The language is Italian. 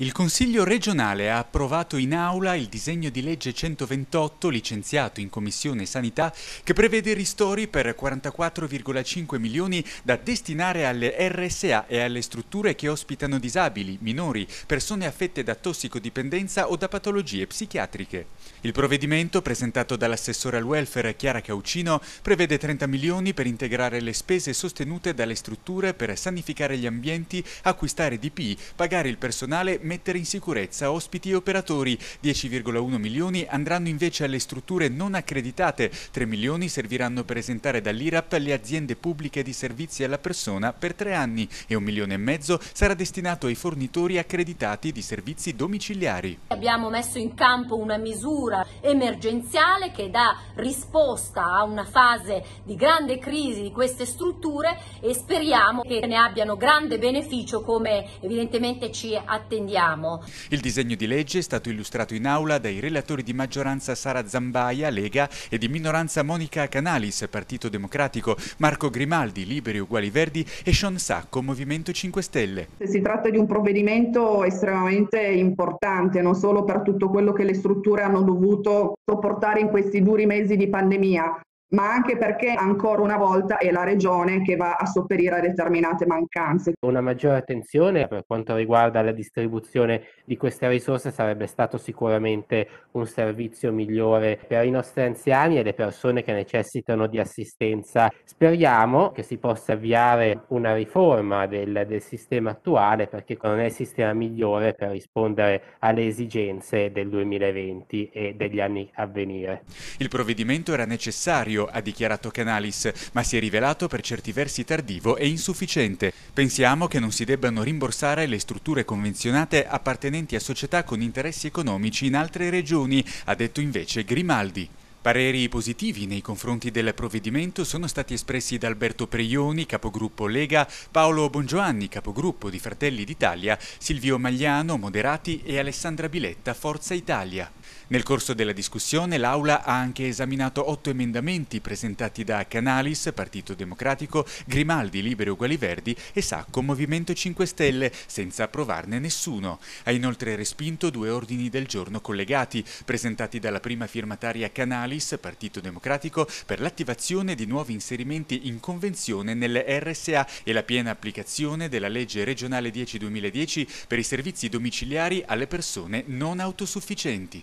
Il Consiglio regionale ha approvato in aula il disegno di legge 128 licenziato in Commissione Sanità che prevede ristori per 44,5 milioni da destinare alle RSA e alle strutture che ospitano disabili, minori, persone affette da tossicodipendenza o da patologie psichiatriche. Il provvedimento, presentato dall'assessore al welfare Chiara Caucino, prevede 30 milioni per integrare le spese sostenute dalle strutture per sanificare gli ambienti, acquistare DP, pagare il personale mettere in sicurezza ospiti e operatori, 10,1 milioni andranno invece alle strutture non accreditate, 3 milioni serviranno per esentare dall'IRAP le aziende pubbliche di servizi alla persona per tre anni e un milione e mezzo sarà destinato ai fornitori accreditati di servizi domiciliari. Abbiamo messo in campo una misura emergenziale che dà risposta a una fase di grande crisi di queste strutture e speriamo che ne abbiano grande beneficio come evidentemente ci attendiamo vogliamo. Il disegno di legge è stato illustrato in aula dai relatori di maggioranza Sara Zambaia, Lega, e di minoranza Monica Canalis, Partito Democratico, Marco Grimaldi, Liberi Uguali Verdi e Sean Sacco, Movimento 5 Stelle. Si tratta di un provvedimento estremamente importante, non solo per tutto quello che le strutture hanno dovuto sopportare in questi duri mesi di pandemia, ma anche perché ancora una volta è la regione che va a sopperire a determinate mancanze. Una maggiore attenzione per quanto riguarda la distribuzione di queste risorse sarebbe stato sicuramente un servizio migliore per i nostri anziani e le persone che necessitano di assistenza. Speriamo che si possa avviare una riforma del, del sistema attuale perché non è il sistema migliore per rispondere alle esigenze del 2020 e degli anni a venire. Il provvedimento era necessario Matteo, ha dichiarato Canalis, ma si è rivelato per certi versi tardivo e insufficiente. Pensiamo che non si debbano rimborsare le strutture convenzionate appartenenti a società con interessi economici in altre regioni, ha detto invece Grimaldi. Pareri positivi nei confronti del provvedimento sono stati espressi da Alberto Preioni, capogruppo Lega, Paolo Bongioanni, capogruppo di Fratelli d'Italia, Silvio Magliano, Moderati e Alessandra Biletta, Forza Italia. Nel corso della discussione l'Aula ha anche esaminato otto emendamenti presentati da Canalis, Partito Democratico, Grimaldi, Libero Uguali Verdi e Sacco, Movimento 5 Stelle, senza approvarne nessuno. Ha inoltre respinto due ordini del giorno collegati, presentati dalla prima firmataria Canalis Bonolis, Partito Democratico, per l'attivazione di nuovi inserimenti in convenzione nelle RSA e la piena applicazione della legge regionale 10-2010 per i servizi domiciliari alle persone non autosufficienti.